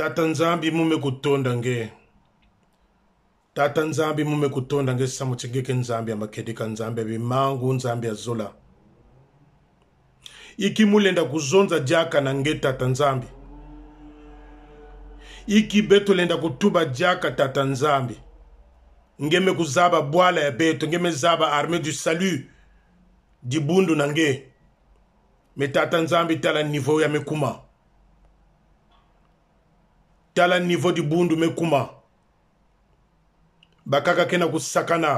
tata nzambi mume kutonda nge tata nzambi mume kutonda ngesisamo chigeke nzambi amakhedi ka nzambi abimangu nzambi azola ikimulenda kuzonza dyaka nange tata nzambi iki betu lenda kutuba dyaka tata nzambi ngeme kuzaba bwala ya betu ngeme zaba arme du salut dibundu nange me tata nzambi tala niveau ya mikuma tala nivo di bundu me kuma bakaka ke na kusakana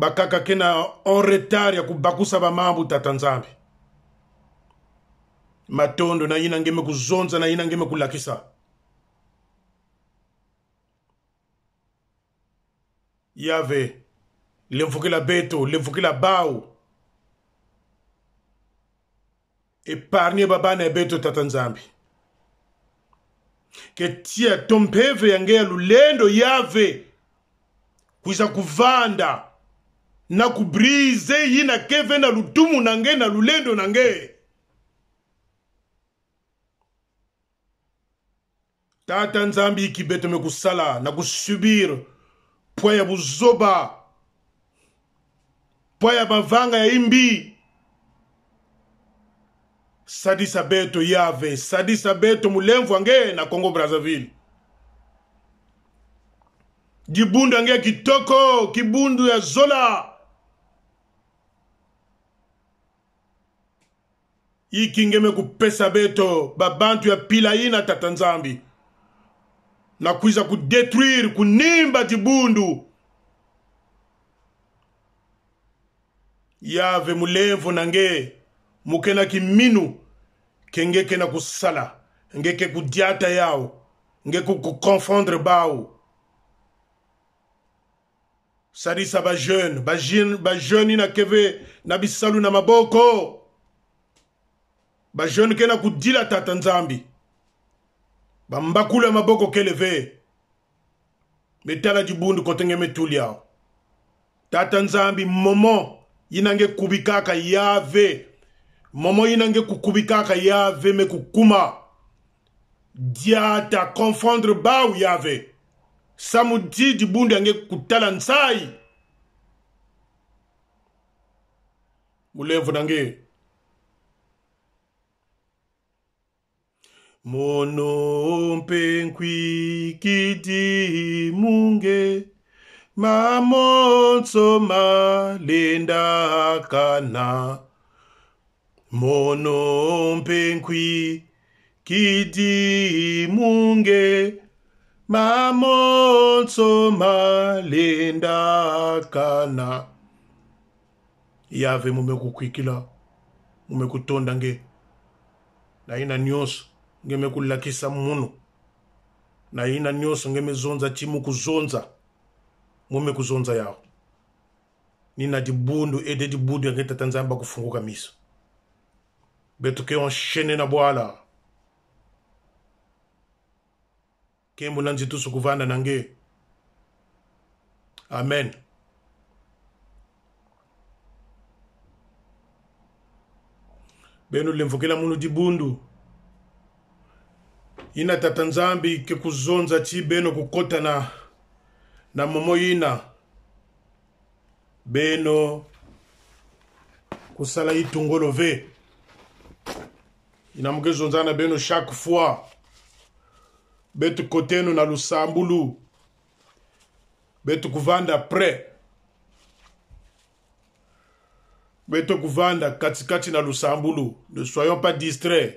bakaka ke na enretard ya kubakusa bamambu tata nzambe matondo na ye na ngeme kuzonza na ye na ngeme kulakisa yave lemvukila beto lemvukila bao epargne babana ya beto tata nzambe ketiya tomphebve yangeya lulendo yabve kuja kuvanda na kubrize yina keve na lutumu nange na lulendo nange tata nzambe ikibe tomekusala na kusubire pwa ya buzoba pwa ya mavanga ya imbi sadisa beto yave sadisa beto mulemvu ange na congo brazzaville dibundu ange kitoko kibundu ya zola yikingeme kupesa beto babantu ya pilayi na tata nzambi na kuiza kudetruire kunimba dibundu yave mulemvu nange mukenaki minu kengekena kusala ngeke kudyata yawo ngeke kuconfondre bawo sarisa bajeune bajeune na keve na bisalu na maboko bajeune kena kudila tata nzambi bambakulu ya maboko keleve metala dibundu kotenge metuli yawo tata nzambi momo yinange kubi kaka yave Momo yi nange kukubika ka yave me kukuma. Dja ta konfondre ba w yave. Samu dji di bunde nange kutalansay. Gulevo nange. Mono mpen kwi ki di mungi. Ma monsoma lenda kana. monompenkwi kidi munge mamonso malendakana yave mumekukwikila mumekutonda nge na ina nyonso nge mekulakisa munu na ina nyonso nge mezonza chimu kuzonza mume kuzonza yawo nina dibundu ede dibundu yange tata nzambe akufunguka miso betuke onshene na bwala kembu na nzitusu kuvanda nange amen benu limvukila munu dibundu ina tata nzambi kekuzonza tshi beno kukota na na momo ina beno kusala itungolove na chaque fois betu kotenu na lusambulu betu kuvanda pre betu kuvanda katikati na lusambulu ne soyons pas distraits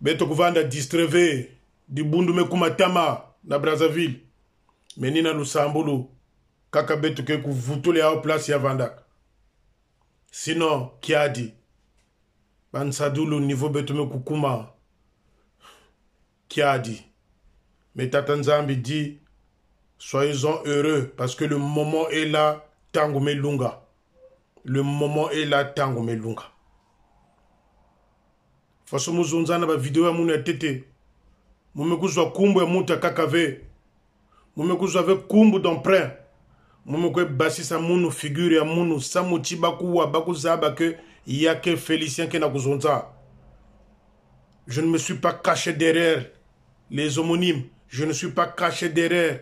betu kuvanda distreve dibundu mekumatama na brazzaville Menina lusambulu kaka betu ke kuvutulea au place ya sinon kiadi bansadulu niveau be to me kukuma kiadi mais tata nzambi dit soyez-en heureux parce que le moment est là tango melunga le moment est là tango melunga faso muzunza na bavideo ya munu ya tete mume kuzwa kumbu ya mutu ya kaka ve mume kuzwa ve kumbu d'emprunt je ne me suis pas caché derrière les homonymes je ne suis pas caché derrière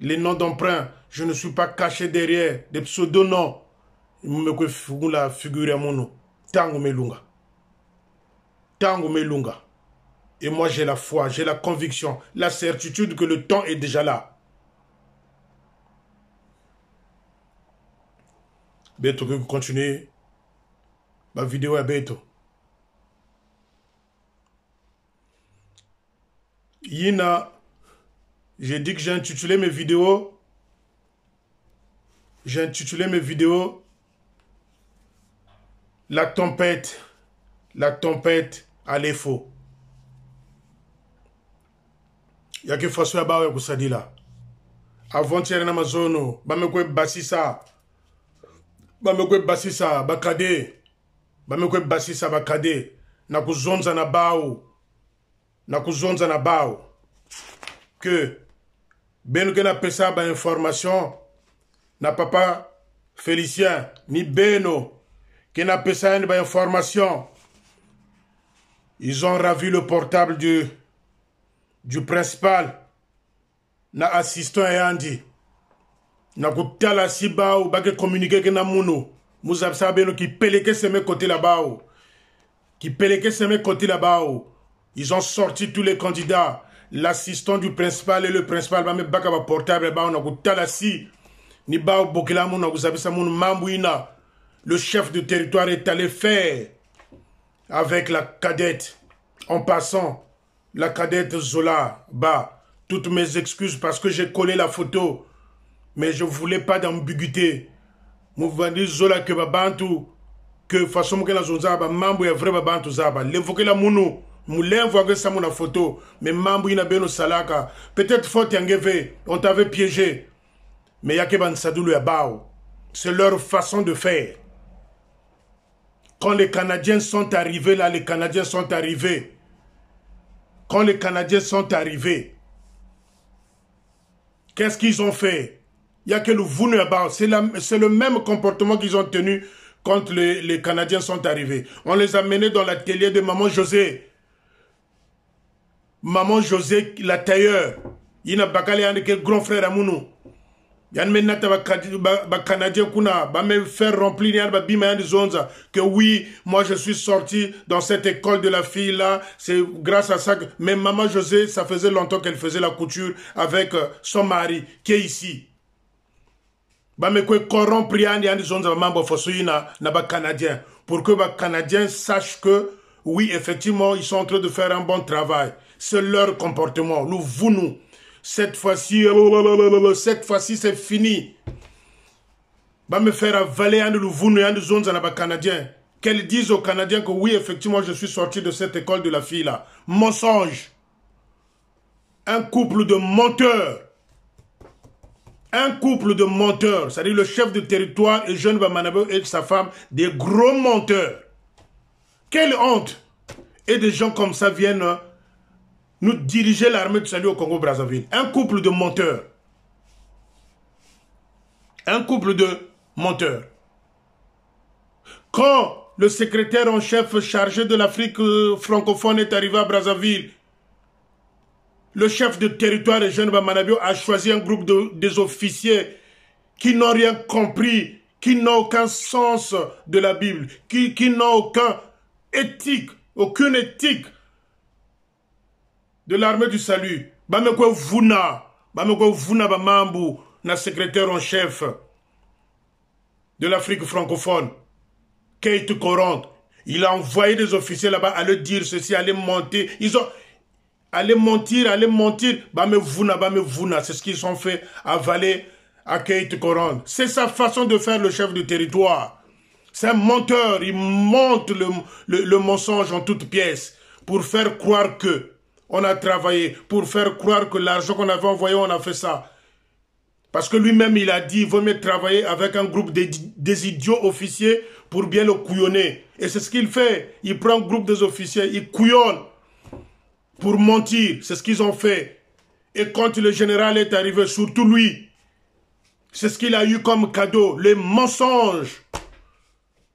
les noms d'emprunt je ne suis pas caché derrière des pseudonymes noms. kwe la figure munu tango melunga tango melunga et moi j'ai la foi j'ai la conviction la certitude que le temps est déjà là Beto que continue ma vidéo à Beto. Yina, j'ai dit que j'ai intitulé mes vidéos. J'ai intitulé mes vidéos La tempête, la tempête à l'effo Il y a que François à qui dit là. Avant-hier, dans ma zone, je ça bamekwebasisa bakade basisa bakade na kuzonza na bao na kuzonza na bao Que... beno pesa ba information na papa félicien ni beno Je napesa pas information ils ont ravi le portable du, du principal na assistant dit na kutala si bao ke na muno muzabisa beno kipeleke seme kote na bao kipeleke seme kote na bao ils ont sorti tous les candidats l'assistant du principal et le principal bame baka portable bao on kutala si ni bao bokela muno na kuzabisa munu mambu ina le chef de territoire est allé faire avec la cadette en passant la cadette Zola bah toutes mes excuses parce que j'ai collé la photo mais je voulais pas d'ambiguïté muvandi zola que babantu que façon moke nazonza ba mambo ya vrai babantu zaba la munu mulemvu yango esamu na photo. Mais mambo ina beno salaka peut-être faute yango on t'avait piégé mais yake bansadulu ya bao c'est leur façon de faire quand les canadiens sont arrivés là les canadiens sont arrivés quand les canadiens sont arrivés qu'est-ce qu'ils ont fait il a que le C'est le même comportement qu'ils ont tenu quand les, les, Canadiens sont arrivés. On les a menés dans l'atelier de Maman José. Maman José, la tailleur. Il n'a pas quel grand frère à Mounou. yan me nata kuna faire remplir les babima de zonza que oui moi je suis sorti dans cette école de la fille là c'est grâce à ça mais maman José ça faisait longtemps qu'elle faisait la couture avec euh, son mari qui est ici bamekwe corrompre yani yani zonza bamambo fosoyina na ba canadiens pour que ba canadiens sachent que oui effectivement ils sont en train de faire un bon travail c'est leur comportement nous vous nous cette fois-ci cette fois-ci c'est fini me faire avaler yani nous vous nous yani zonza na ba canadiens qu'elle dise aux Canadiens que oui, effectivement, je suis sorti de cette école de la fille-là. Mensonge. Un couple de menteurs un couple de menteurs, c'est-à-dire le chef de territoire et jeune Bamanabo et sa femme, des gros menteurs. Quelle honte Et des gens comme ça viennent euh, nous diriger l'armée de salut au Congo-Brazzaville. Un couple de menteurs. Un couple de menteurs. Quand le secrétaire en chef chargé de l'Afrique euh, francophone est arrivé à Brazzaville, le chef de territoire de Jeune Bamanabio a choisi un groupe de, des officiers qui n'ont rien compris, qui n'ont aucun sens de la Bible, qui, qui n'ont aucun éthique, aucune éthique de l'armée du salut. Bamekwe Vuna, Bamekwe Vuna Bamambu, secrétaire en chef de l'Afrique francophone, Kate il a envoyé des officiers là-bas à leur dire ceci, à les monter. Ils ont, Allez mentir, allez mentir. Bamevuna, Bamevuna, c'est ce qu'ils ont fait à Valais, à kate coran C'est sa façon de faire le chef du territoire. C'est un menteur, il monte le, mensonge en toutes pièces pour faire croire que on a travaillé, pour faire croire que l'argent qu'on avait envoyé, on a fait ça. Parce que lui-même, il a dit, il vaut mieux travailler avec un groupe des idiots officiers pour bien le couillonner. Et c'est ce qu'il fait. Il prend un groupe des officiers, il couillonne pour mentir. C'est ce qu'ils ont fait. Et quand le général est arrivé, surtout lui, c'est ce qu'il a eu comme cadeau, les mensonges.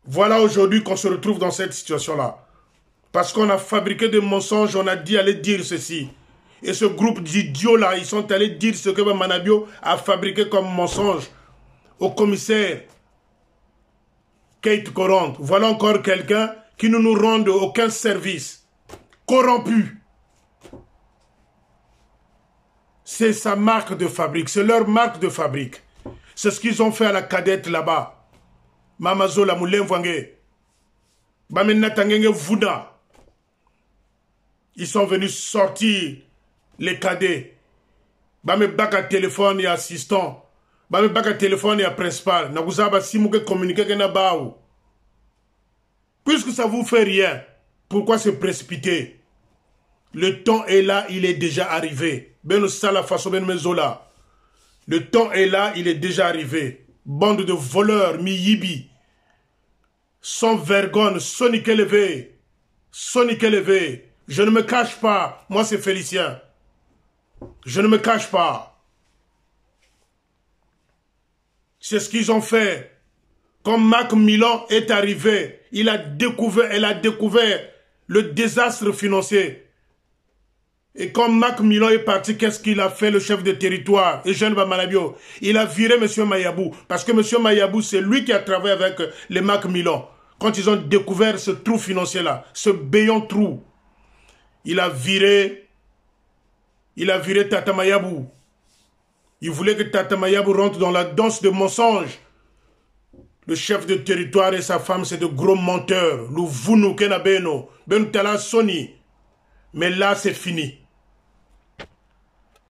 Voilà aujourd'hui qu'on se retrouve dans cette situation-là. Parce qu'on a fabriqué des mensonges, on a dit aller dire ceci. Et ce groupe d'idiots-là, ils sont allés dire ce que Manabio a fabriqué comme mensonge au commissaire Kate Corrente. Voilà encore quelqu'un qui ne nous rend aucun service. Corrompu. C'est sa marque de fabrique, c'est leur marque de fabrique. C'est ce qu'ils ont fait à la cadette là-bas. Mamazo la Bah Bamenatangenge vuda. Ils sont venus sortir les cadets. Bame baka téléphone et assistant. Bame baka téléphone et principal. si mouke communiquer Puisque ça vous fait rien, pourquoi se précipiter? Le temps est là, il est déjà arrivé. Ben, ben Le temps est là, il est déjà arrivé. Bande de voleurs, mi-yibi. Sans vergogne, Sonic élevé. Sonic élevé. Je ne me cache pas. Moi, c'est Félicien. Je ne me cache pas. C'est ce qu'ils ont fait. Quand Mac Milan est arrivé, il a découvert, elle a découvert le désastre financier et quand Mac Milan est parti, qu'est-ce qu'il a fait le chef de territoire, jeune Bamalabio Il a viré M. Mayabou. Parce que M. Mayabou, c'est lui qui a travaillé avec les Mac Milan. Quand ils ont découvert ce trou financier-là, ce béant trou, il a viré, il a viré Tata Mayabou. Il voulait que Tata Mayabou rentre dans la danse de mensonges. Le chef de territoire et sa femme, c'est de gros menteurs. Kenabeno, Ben Mais là, c'est fini.